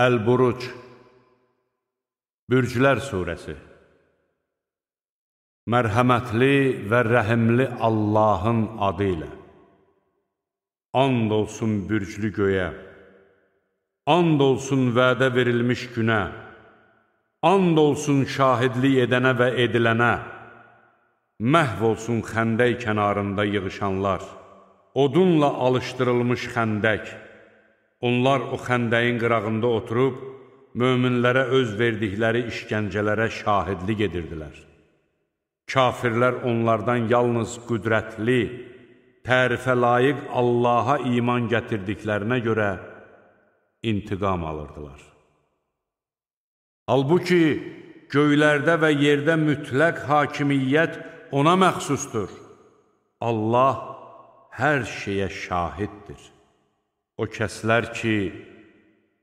Əl-Buruc Bürclər Suresi Mərhəmətli və rəhimli Allahın adı ilə And olsun bürclü göyə And olsun vədə verilmiş günə And olsun şahidlik edənə və edilənə Məhv olsun xəndək kənarında yığışanlar Odunla alışdırılmış xəndək Onlar o xəndəyin qırağında oturub, möminlərə öz verdikləri işgəncələrə şahidlik edirdilər. Kafirlər onlardan yalnız qüdrətli, tərifə layiq Allaha iman gətirdiklərinə görə intiqam alırdılar. Halbuki, göylərdə və yerdə mütləq hakimiyyət ona məxsusdur. Allah hər şeyə şahiddir. O kəslər ki,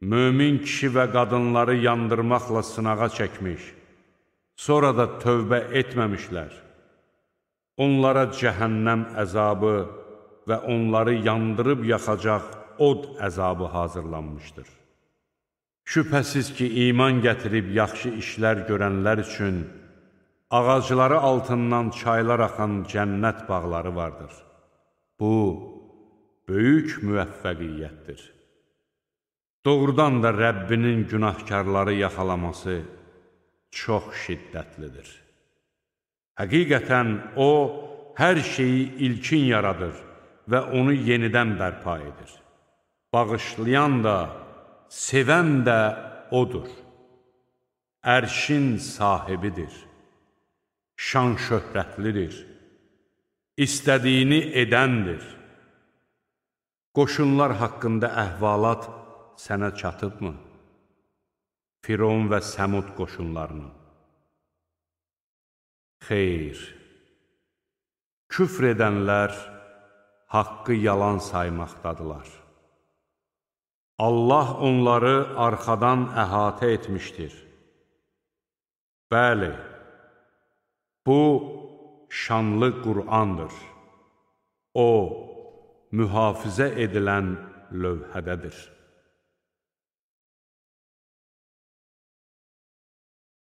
mömin kişi və qadınları yandırmaqla sınağa çəkmiş, sonra da tövbə etməmişlər. Onlara cəhənnəm əzabı və onları yandırıb yaxacaq od əzabı hazırlanmışdır. Şübhəsiz ki, iman gətirib yaxşı işlər görənlər üçün ağacları altından çaylar axan cənnət bağları vardır. Bu, böyük müvəffəqiyyətdir. Doğrudan da Rəbbinin günahkarları yaxalaması çox şiddətlidir. Həqiqətən O, hər şeyi ilkin yaradır və onu yenidən bərpa edir. Bağışlayan da, sevən də Odur. Ərşin sahibidir, şan şöhrətlidir, istədiyini edəndir. Qoşunlar haqqında əhvalat sənə çatıbmı? Firon və Səmud qoşunlarının. Xeyr, küfr edənlər haqqı yalan saymaqdadılar. Allah onları arxadan əhatə etmişdir. Bəli, bu şanlı Qur'andır. O, mühafizə edilən lövhədədir.